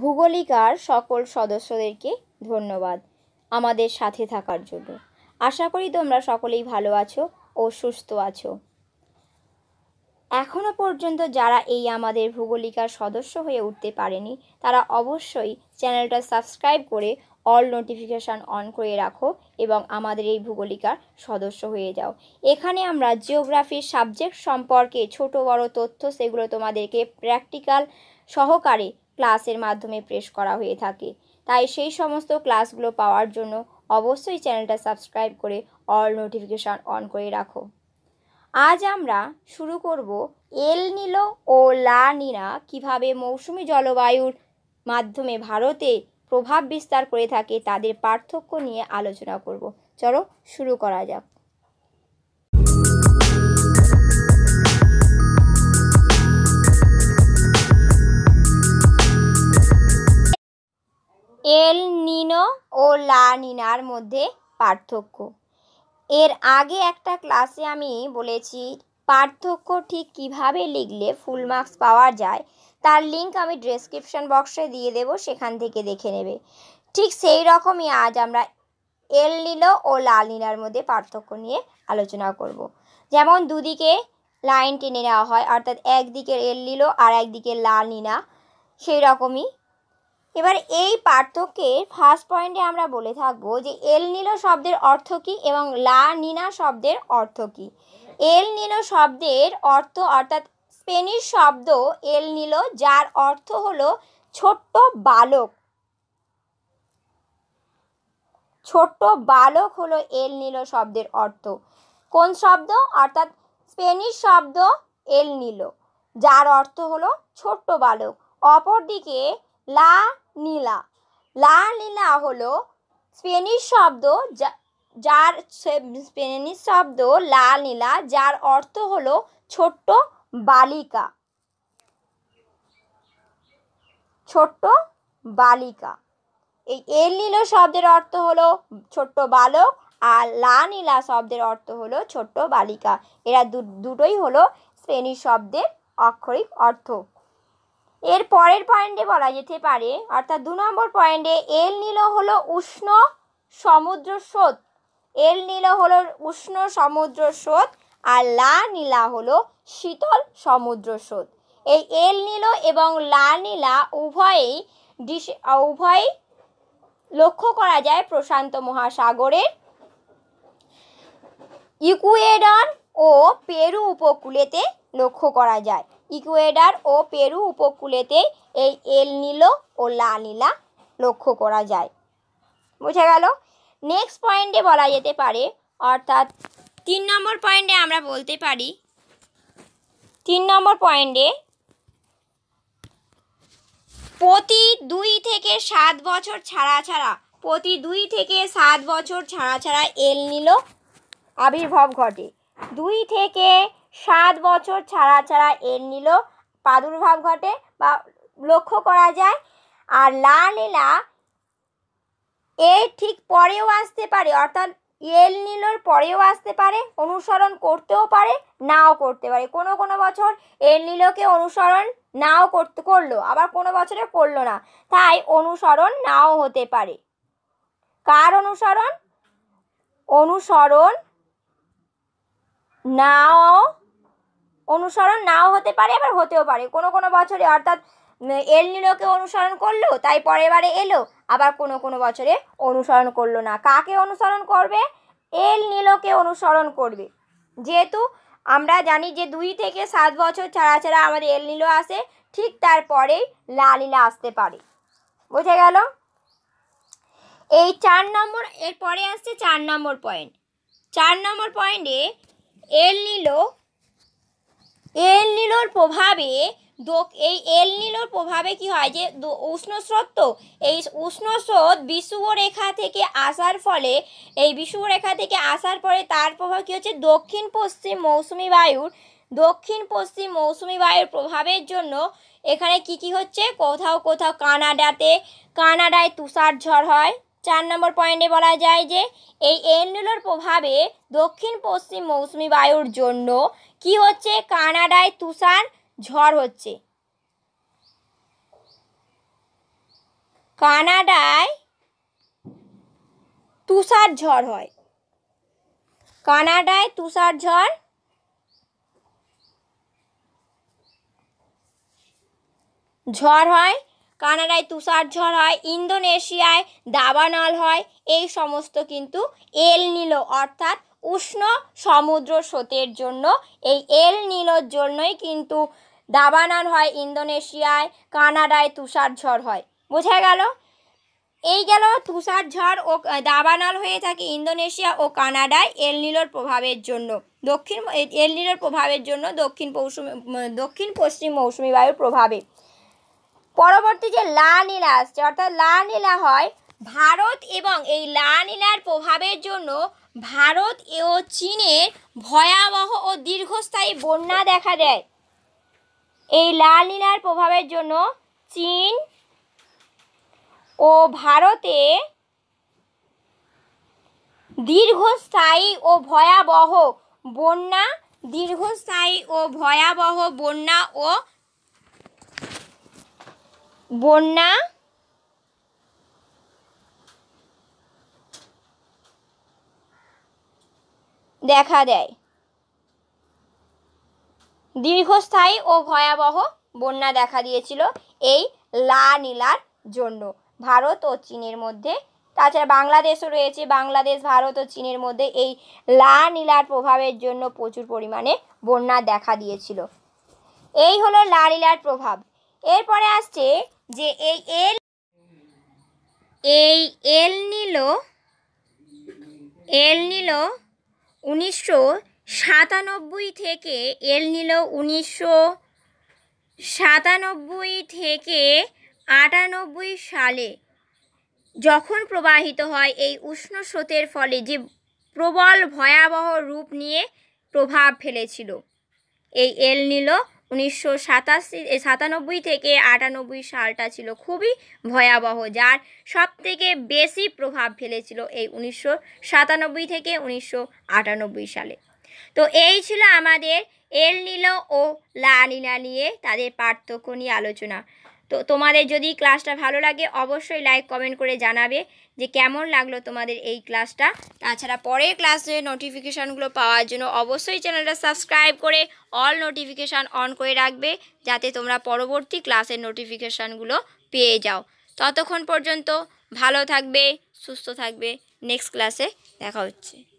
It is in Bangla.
ভূগোলিকার সকল সদস্যদেরকে ধন্যবাদ আমাদের সাথে থাকার জন্য আশা করি তোমরা সকলেই ভালো আছো ও সুস্থ আছো এখনও পর্যন্ত যারা এই আমাদের ভূগোলিকার সদস্য হয়ে উঠতে পারেনি তারা অবশ্যই চ্যানেলটা সাবস্ক্রাইব করে অল নোটিফিকেশান অন করে রাখো এবং আমাদের এই ভূগোলিকার সদস্য হয়ে যাও এখানে আমরা জিওগ্রাফির সাবজেক্ট সম্পর্কে ছোট বড় তথ্য সেগুলো তোমাদেরকে প্র্যাকটিক্যাল সহকারে ক্লাসের মাধ্যমে প্রেস করা হয়ে থাকে তাই সেই সমস্ত ক্লাসগুলো পাওয়ার জন্য অবশ্যই চ্যানেলটা সাবস্ক্রাইব করে অল নোটিফিকেশান অন করে রাখো আজ আমরা শুরু করব এল নিলো ও লা নিনা কীভাবে মৌসুমি জলবায়ুর মাধ্যমে ভারতে প্রভাব বিস্তার করে থাকে তাদের পার্থক্য নিয়ে আলোচনা করব চলো শুরু করা যাক ও লা নিনার মধ্যে পার্থক্য এর আগে একটা ক্লাসে আমি বলেছি পার্থক্য ঠিক কিভাবে লিখলে ফুল মার্কস পাওয়া যায় তার লিঙ্ক আমি ডেসক্রিপশন বক্সে দিয়ে দেব সেখান থেকে দেখে নেবে ঠিক সেই রকমই আজ আমরা এল নীল ও লাল নীলার মধ্যে পার্থক্য নিয়ে আলোচনা করব। যেমন দুদিকে লাইন টেনে নেওয়া হয় অর্থাৎ একদিকে এল নীল আর একদিকে লাল নীলা সেই রকমই এবার এই পার্থক্যের ফার্স্ট পয়েন্টে আমরা বলে থাকব যে এল নিলো শব্দের অর্থ কী এবং লা নিনা শব্দের অর্থ কী এল নীলো শব্দের অর্থ অর্থাৎ স্পেনিশ শব্দ এল নিলো যার অর্থ হলো ছোট্ট বালক ছোট্ট বালক হলো এল নিলো শব্দের অর্থ কোন শব্দ অর্থাৎ স্পেনিশ শব্দ এল নিলো যার অর্থ হলো ছোট্ট বালক অপরদিকে লা নীলা লা নীলা হলো স্পেনিশ শব্দ যার স্পেনিশ শব্দ লা নীলা যার অর্থ হলো ছোট্ট বালিকা ছোট্ট বালিকা এই এল নীল শব্দের অর্থ হলো ছোট্ট বালক আর লা নীলা শব্দের অর্থ হলো ছোট্ট বালিকা এরা দুটোই হলো স্পেনিশ শব্দের অক্ষরিক অর্থ এর পরের পয়েন্টে বলা যেতে পারে অর্থাৎ দু নম্বর পয়েন্টে এল নীল হলো উষ্ণ সমুদ্র স্রোত এল নীলো হলো উষ্ণ সমুদ্র স্রোত আর লা নীলা হলো শীতল সমুদ্র স্রোত এই এল নীল এবং লা নীলা উভয়েই ডিস উভয়ই লক্ষ্য করা যায় প্রশান্ত মহাসাগরের ইকুয়েডন ও পেরু উপকূলেতে লক্ষ্য করা যায় ইকুয়েডার ও পেরু উপকূলেতে এই এল নীলো ও লা নীলা লক্ষ্য করা যায় বোঝা গেল নেক্সট পয়েন্টে বলা যেতে পারে অর্থাৎ তিন নম্বর পয়েন্টে আমরা বলতে পারি তিন নম্বর পয়েন্টে প্রতি দুই থেকে সাত বছর ছাড়া ছাড়া প্রতি দুই থেকে সাত বছর ছাড়া ছাড়া এল নীল আবির্ভাব ঘটে দুই থেকে সাত বছর ছাড়া ছাড়া এর নীল প্রাদুর্ভাব ঘটে বা লক্ষ্য করা যায় আর লা নীলা এর ঠিক পরেও আসতে পারে অর্থাৎ এল নিলোর পরেও আসতে পারে অনুসরণ করতেও পারে নাও করতে পারে কোনো কোনো বছর এল নিলোকে অনুসরণ নাও করতে করলো আবার কোনো বছরে করলো না তাই অনুসরণ নাও হতে পারে কার অনুসরণ অনুসরণ নাও অনুসরণ নাও হতে পারে আবার হতেও পারে কোনো কোনো বছরে অর্থাৎ এল নিলোকে অনুসরণ করলো তাই পরের বারে এলো আবার কোনো কোনো বছরে অনুসরণ করলো না কাকে অনুসরণ করবে এল নিলোকে অনুসরণ করবে যেহেতু আমরা জানি যে দুই থেকে সাত বছর ছাড়া ছাড়া আমাদের এল নিলো আসে ঠিক তারপরেই লালিলা আসতে পারে বোঝা গেল এই চার নম্বর এরপরে আসছে চার নম্বর পয়েন্ট চার নম্বর পয়েন্টে এল নিলো এল নিলোর প্রভাবে এই এল নিলোর প্রভাবে কি হয় যে উষ্ণ স্রোত তো এই উষ্ণ স্রোত রেখা থেকে আসার ফলে এই রেখা থেকে আসার পরে তার প্রভাব কী হচ্ছে দক্ষিণ পশ্চিম মৌসুমি বায়ুর দক্ষিণ পশ্চিম মৌসুমি বায়ুর প্রভাবের জন্য এখানে কি কি হচ্ছে কোথাও কোথাও কানাডাতে কানাডায় তুষার ঝড় হয় চার নম্বর পয়েন্টে বলা যায় যে এই এনডুলোর প্রভাবে দক্ষিণ পশ্চিম মৌসুমি বায়ুর জন্য কি হচ্ছে কানাডায় তুষার ঝড় হচ্ছে কানাডায় তুষার ঝড় হয় কানাডায় তুষার ঝড় ঝড় হয় কানাডায় তুষার ঝড় হয় ইন্দোনেশিয়ায় দাবানল হয় এই সমস্ত কিন্তু এল নিল অর্থাৎ উষ্ণ সমুদ্র স্রোতের জন্য এই এল নিনোর জন্যই কিন্তু দাবানান হয় ইন্দোনেশিয়ায় কানাডায় তুষার ঝড় হয় বোঝা গেল এই গেল তুষার ঝড় ও দাবানাল হয়ে থাকে ইন্দোনেশিয়া ও কানাডায় এলনিলোর প্রভাবের জন্য দক্ষিণ এলনিলোর প্রভাবের জন্য দক্ষিণ পৌসুমি দক্ষিণ পশ্চিম মৌসুমি বায়ুর প্রভাবে পরবর্তী যে লা নীলা আসছে অর্থাৎ লা নীলা হয় ভারত এবং এই লানীলার প্রভাবের জন্য ভারত ও চীনের ভয়াবহ ও দীর্ঘস্থায়ী বন্যা দেখা দেয় এই লানীলার প্রভাবের জন্য চীন ও ভারতে দীর্ঘস্থায়ী ও ভয়াবহ বন্যা দীর্ঘস্থায়ী ও ভয়াবহ বন্যা ও বন্যা দেখা দেয় দীর্ঘস্থায়ী ও ভয়াবহ বন্যা দেখা দিয়েছিল এই লা নীলার জন্য ভারত ও চীনের মধ্যে তাছাড়া বাংলাদেশও রয়েছে বাংলাদেশ ভারত ও চীনের মধ্যে এই লা নীলার প্রভাবের জন্য প্রচুর পরিমাণে বন্যা দেখা দিয়েছিল এই হলো লা নীলার প্রভাব এরপরে আসছে যে এই এল এই এল নীল এল নীল উনিশশো সাতানব্বই থেকে এল নিল উনিশশো সাতানব্বই থেকে আটানব্বই সালে যখন প্রবাহিত হয় এই উষ্ণ স্রোতের ফলে যে প্রবল ভয়াবহ রূপ নিয়ে প্রভাব ফেলেছিল এই এল নিল উনিশশো সাতাশি সাতানব্বই থেকে আটানব্বই সালটা ছিল খুবই ভয়াবহ যার সব থেকে বেশি প্রভাব ফেলেছিল এই উনিশশো সাতানব্বই থেকে উনিশশো আটানব্বই সালে তো এই ছিল আমাদের এল নিল ও লা নিলা নিয়ে তাদের পার্থক্য নিয়ে আলোচনা তো তোমাদের যদি ক্লাসটা ভালো লাগে অবশ্যই লাইক কমেন্ট করে জানাবে যে কেমন লাগলো তোমাদের এই ক্লাসটা তাছাড়া পরের ক্লাসে নোটিফিকেশানগুলো পাওয়ার জন্য অবশ্যই চ্যানেলটা সাবস্ক্রাইব করে অল নোটিফিকেশান অন করে রাখবে যাতে তোমরা পরবর্তী ক্লাসের নোটিফিকেশানগুলো পেয়ে যাও ততক্ষণ পর্যন্ত ভালো থাকবে সুস্থ থাকবে নেক্সট ক্লাসে দেখা হচ্ছে